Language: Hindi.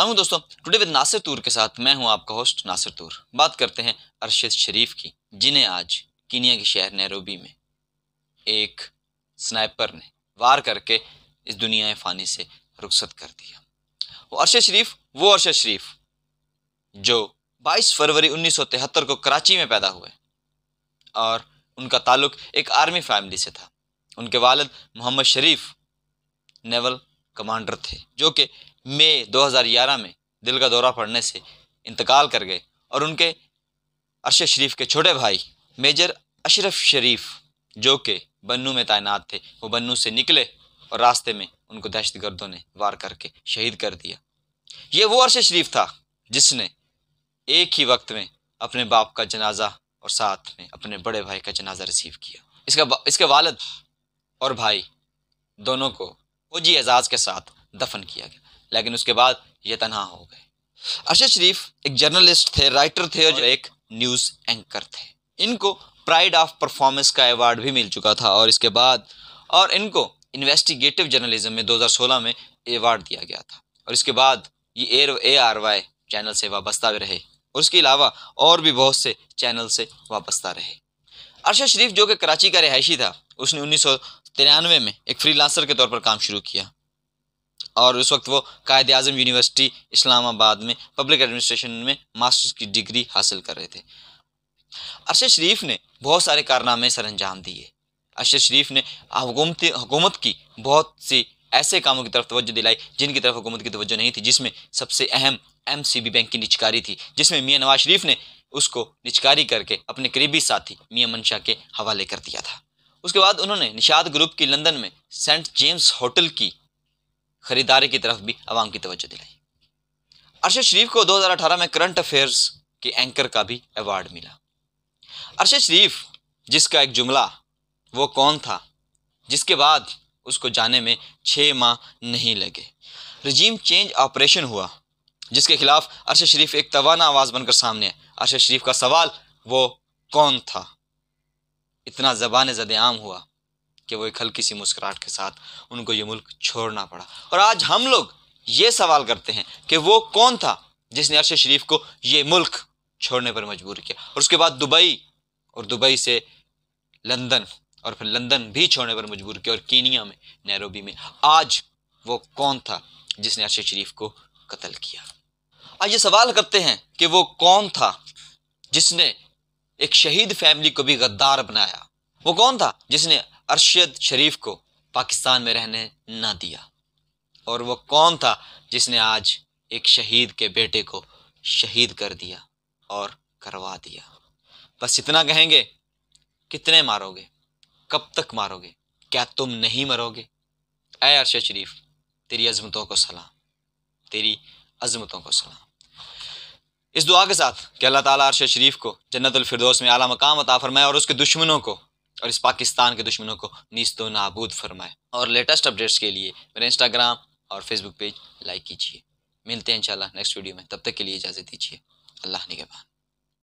अल्लाह दोस्तों टुडे विद नासिर तूर के साथ मैं हूं आपका होस्ट नासिर तूर बात करते हैं अरशद शरीफ की जिन्हें आज कीनिया के शहर नैरोबी में एक स्नाइपर ने वार करके इस दुनिया फ़ानी से रुखसत कर दिया वो अरशद शरीफ वो अरशद शरीफ जो 22 फरवरी 1973 को कराची में पैदा हुए और उनका ताल्लुक एक आर्मी फैमिली से था उनके वालद मोहम्मद शरीफ नेवल कमांडर थे जो कि मई 2011 में दिल का दौरा पड़ने से इंतकाल कर गए और उनके अरशद शरीफ के छोटे भाई मेजर अशरफ शरीफ जो कि बन्नू में तैनात थे वो बन्नू से निकले और रास्ते में उनको दहशत गर्दों ने वार करके शहीद कर दिया ये वो अरशद शरीफ था जिसने एक ही वक्त में अपने बाप का जनाजा और साथ में अपने बड़े भाई का जनाजा रिसीव किया इसका इसके वालद और भाई दोनों को फौजी एजाज़ के साथ दफन किया गया लेकिन उसके बाद ये तनहा हो गए अरशद शरीफ एक जर्नलिस्ट थे राइटर थे और एक न्यूज़ एंकर थे इनको प्राइड ऑफ परफॉर्मेंस का अवार्ड भी मिल चुका था और इसके बाद और इनको इन्वेस्टिगेटिव जर्नलिज्म में 2016 में अवार्ड दिया गया था और इसके बाद ये एर ए आर वाई चैनल से वाबस्ता रहे और उसके अलावा और भी बहुत से चैनल से वाबस्ता रहे अरशद शरीफ जो कि कराची का रिहायशी था उसने उन्नीस में एक फ्रीलांसर के तौर पर काम शुरू किया और उस वक्त वो कायद अजम यूनिवर्सिटी इस्लामाबाद में पब्लिक एडमिनिस्ट्रेशन में मास्टर्स की डिग्री हासिल कर रहे थे अरशद शरीफ ने बहुत सारे कारनामे सर अंजाम दिए अरशद शरीफ ने हुकूमत की बहुत सी ऐसे कामों की तरफ तवज्जो दिलाई जिनकी तरफ हुकूमत की तवज्जो नहीं थी जिसमें सबसे अहम एम सी बी बैंक की निचकारी थी जिसमें मियाँ नवाज शरीफ ने उसको निचकारी करके अपने करीबी साथी मियाँ मनशा के हवाले कर दिया था उसके बाद उन्होंने निषाद ग्रुप की लंदन में सेंट जेम्स होटल की खरीदारी की तरफ भी आवाम की तवज्जो दिलाई अरशद शरीफ को 2018 में करंट अफेयर्स के एंकर का भी अवार्ड मिला अरशद शरीफ जिसका एक जुमला वो कौन था जिसके बाद उसको जाने में छः माह नहीं लगे रजीम चेंज ऑपरेशन हुआ जिसके खिलाफ अरशद शरीफ एक तवाना आवाज़ बनकर सामने है अरशद शरीफ का सवाल वो कौन था इतना जबान जद आम हुआ कि वो एक हल्की सी मुस्कुराहट के साथ उनको ये मुल्क छोड़ना पड़ा और आज हम लोग ये सवाल करते हैं कि वो कौन था जिसने अरशद शरीफ को ये मुल्क छोड़ने पर मजबूर किया और उसके बाद दुबई और दुबई से लंदन और फिर लंदन भी छोड़ने पर मजबूर किया और कीनिया में नैरोबी में आज वो कौन था जिसने अरशद शरीफ को कत्ल किया आज ये सवाल करते हैं कि वो कौन था जिसने एक शहीद फैमिली को भी गद्दार बनाया वो कौन था जिसने अरशद शरीफ को पाकिस्तान में रहने ना दिया और वो कौन था जिसने आज एक शहीद के बेटे को शहीद कर दिया और करवा दिया बस इतना कहेंगे कितने मारोगे कब तक मारोगे क्या तुम नहीं मरोगे ऐ अरशद शरीफ तेरी अजमतों को सलाम तेरी अजमतों को सलाम इस दुआ के साथ कि अल्लाह ताला अरशद शरीफ को जन्नतफरदोस में आला मकाम अता फरमाए और उसके दुश्मनों को और इस पाकिस्तान के दुश्मनों को नीस्तो नाबूद फरमाए और लेटेस्ट अपडेट्स के लिए मेरे इंस्टाग्राम और फेसबुक पेज लाइक कीजिए मिलते हैं इंशाल्लाह नेक्स्ट वीडियो में तब तक के लिए इजाज़त दीजिए अल्लाह निगहबान